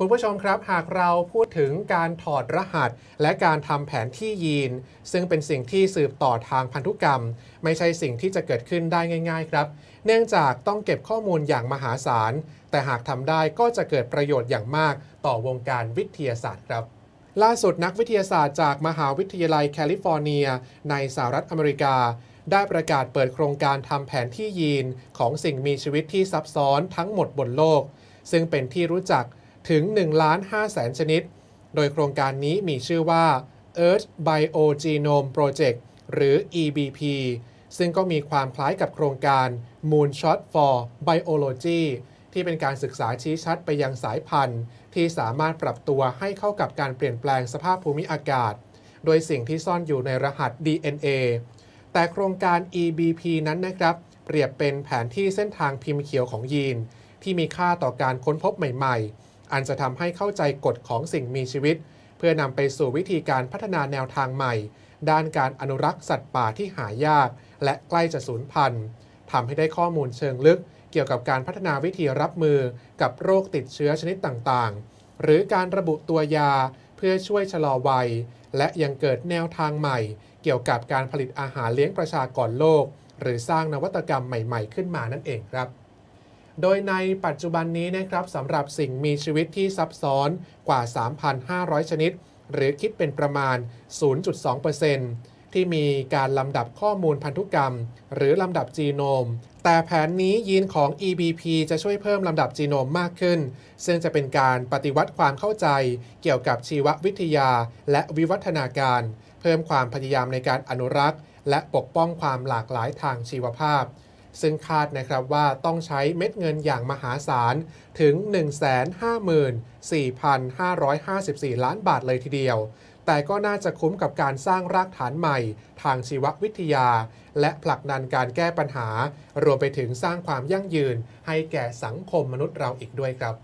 คุณผู้ชมครับ หากเราพูดถึงการถอดรหัสและการทำแผนที่ยีน ซึ่งเป็นสิ่งที่สืบต่อทางพันธุกรรม ไม่ใช่สิ่งที่จะเกิดขึ้นได้ง่ายๆครับ เนื่องจากต้องเก็บข้อมูลอย่างมหาศาล แต่หากทำได้ก็จะเกิดประโยชน์อย่างมากต่อวงการวิทยาศาสตร์ครับ ล่าสุดนักวิทยาศาสตร์จากมหาวิทยาลัยแคลิฟอร์เนีย ในสหรัฐอเมริกา ได้ประกาศเปิดโครงการทำแผนที่ยีนของสิ่งมีชีวิตที่ซับซ้อนทั้งหมดบนโลก ซึ่งเป็นที่รู้จักถึง1ล้าน5แสนชนิด โดยโครงการนี้มีชื่อว่า Earth Biogenome Project หรือ EBP ซึ่งก็มีความคล้ายกับโครงการ Moonshot for Biology ที่เป็นการศึกษาชี้ชัดไปยังสายพันธุ์ ที่สามารถปรับตัวให้เข้ากับการเปลี่ยนแปลงสภาพภูมิอากาศ โดยสิ่งที่ซ่อนอยู่ในรหัส DNA แต่โครงการ EBP นั้นนะครับ เปรียบเป็นแผนที่เส้นทางพิมพ์เขียวของยีน ที่มีค่าต่อการค้นพบใหม่ ๆอันจะทำให้เข้าใจกฎของสิ่งมีชีวิต เพื่อนำไปสู่วิธีการพัฒนาแนวทางใหม่ ด้านการอนุรักษ์สัตว์ป่าที่หายาก และใกล้จะสูญพันธุ์ทำให้ได้ข้อมูลเชิงลึก เกี่ยวกับการพัฒนาวิธีรับมือกับโรคติดเชื้อชนิดต่างๆ หรือการระบุตัวยา เพื่อช่วยชะลอวัย และยังเกิดแนวทางใหม่ เกี่ยวกับการผลิตอาหารเลี้ยงประชากรโลก หรือสร้างนวัตกรรมใหม่ ๆ ขึ้นมานั่นเองครับโดยในปัจจุบันนี้นะครับสำหรับสิ่งมีชีวิตที่ซับซ้อนกว่า 3,500 ชนิด หรือคิดเป็นประมาณ 0.2%ที่มีการลำดับข้อมูลพันธุกรรม หรือลำดับจีโนม แต่แผนนี้ยีนของ EBP จะช่วยเพิ่มลำดับจีโนมมากขึ้น ซึ่งจะเป็นการปฏิวัติความเข้าใจ เกี่ยวกับชีววิทยาและวิวัฒนาการ เพิ่มความพยายามในการอนุรักษ์ และปกป้องความหลากหลายทางชีวภาพซึ่งคาดนะครับว่าต้องใช้เม็ดเงินอย่างมหาศาลถึง 154,554 ล้านบาทเลยทีเดียว แต่ก็น่าจะคุ้มกับการสร้างรากฐานใหม่ทางชีววิทยาและผลักดันการแก้ปัญหา รวมไปถึงสร้างความยั่งยืนให้แก่สังคมมนุษย์เราอีกด้วยครับ